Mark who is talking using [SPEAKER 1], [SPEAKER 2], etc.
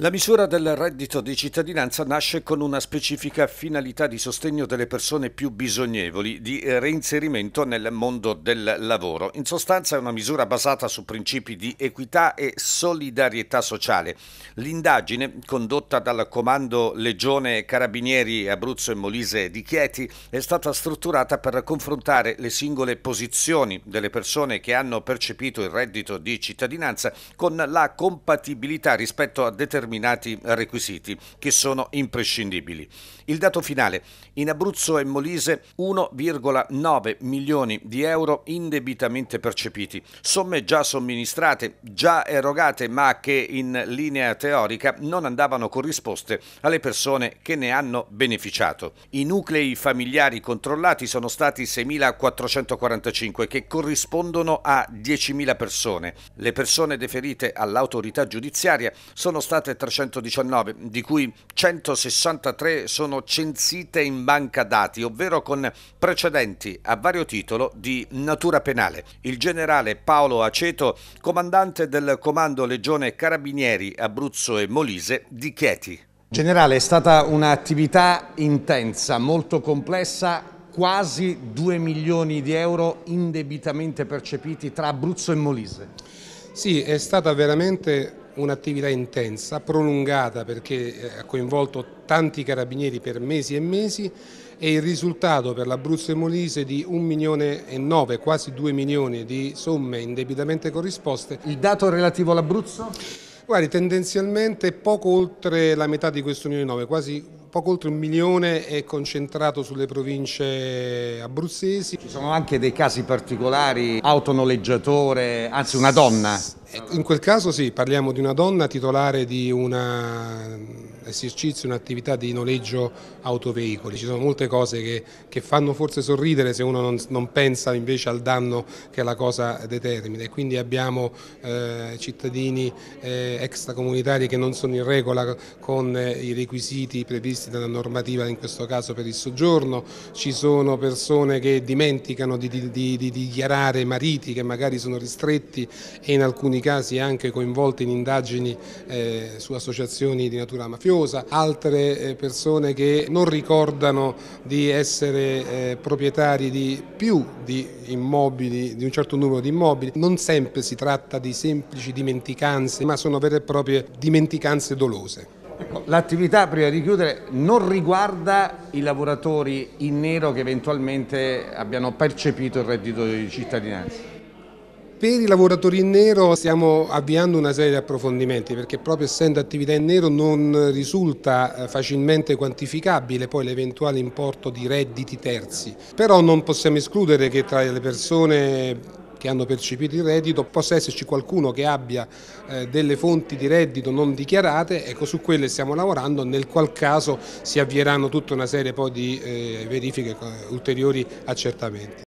[SPEAKER 1] La misura del reddito di cittadinanza nasce con una specifica finalità di sostegno delle persone più bisognevoli di reinserimento nel mondo del lavoro. In sostanza è una misura basata su principi di equità e solidarietà sociale. L'indagine, condotta dal Comando Legione Carabinieri Abruzzo e Molise di Chieti, è stata strutturata per confrontare le singole posizioni delle persone che hanno percepito il reddito di cittadinanza con la compatibilità rispetto a determinati determinati requisiti che sono imprescindibili. Il dato finale, in Abruzzo e Molise 1,9 milioni di euro indebitamente percepiti, somme già somministrate, già erogate ma che in linea teorica non andavano corrisposte alle persone che ne hanno beneficiato. I nuclei familiari controllati sono stati 6.445 che corrispondono a 10.000 persone. Le persone deferite all'autorità giudiziaria sono state 319, di cui 163 sono censite in banca dati, ovvero con precedenti a vario titolo di natura penale. Il generale Paolo Aceto, comandante del Comando Legione Carabinieri Abruzzo e Molise di Chieti. Generale, è stata un'attività intensa, molto complessa, quasi 2 milioni di euro indebitamente
[SPEAKER 2] percepiti tra Abruzzo e Molise. Sì, è stata veramente un'attività intensa, prolungata perché eh, ha coinvolto tanti carabinieri per mesi e mesi e il risultato per l'Abruzzo e Molise di 1 milione e 9, quasi 2 milioni di somme indebitamente corrisposte. Il dato relativo all'Abruzzo? Guardi, tendenzialmente poco oltre la metà di questo 1 milione e 9, quasi poco oltre un milione è concentrato sulle province abruzzesi. Ci
[SPEAKER 1] sono anche dei casi particolari, autonoleggiatore, anzi una donna.
[SPEAKER 2] Eh, in quel caso sì, parliamo di una donna titolare di un esercizio, un'attività di noleggio autoveicoli. Ci sono molte cose che, che fanno forse sorridere se uno non, non, pensa invece al danno che la cosa determina. E quindi abbiamo eh, cittadini eh, extracomunitari che non sono in regola con eh, i requisiti previsti dalla normativa, in questo caso per il soggiorno. Ci sono persone che dimenticano di, di, di, di dichiarare mariti che magari sono ristretti e in alcuni alcuni casi anche coinvolti in indagini eh, su associazioni di natura mafiosa, altre eh, persone che non ricordano di essere eh, proprietari di più di immobili, di un certo numero di immobili. Non sempre si tratta di semplici dimenticanze, ma sono vere e proprie dimenticanze dolose. Ecco, l'attività, prima di chiudere, non riguarda i lavoratori in nero che eventualmente abbiano percepito il reddito di cittadinanza? Per i lavoratori in nero stiamo avviando una serie di approfondimenti perché proprio essendo attività in nero non risulta eh, facilmente quantificabile poi l'eventuale importo di redditi terzi, però non possiamo escludere che tra le persone che hanno percepito il reddito, possa esserci qualcuno che abbia eh, delle fonti di reddito non dichiarate, ecco su quelle stiamo lavorando, nel qual caso si avvieranno tutta una serie poi di eh, verifiche, ulteriori accertamenti.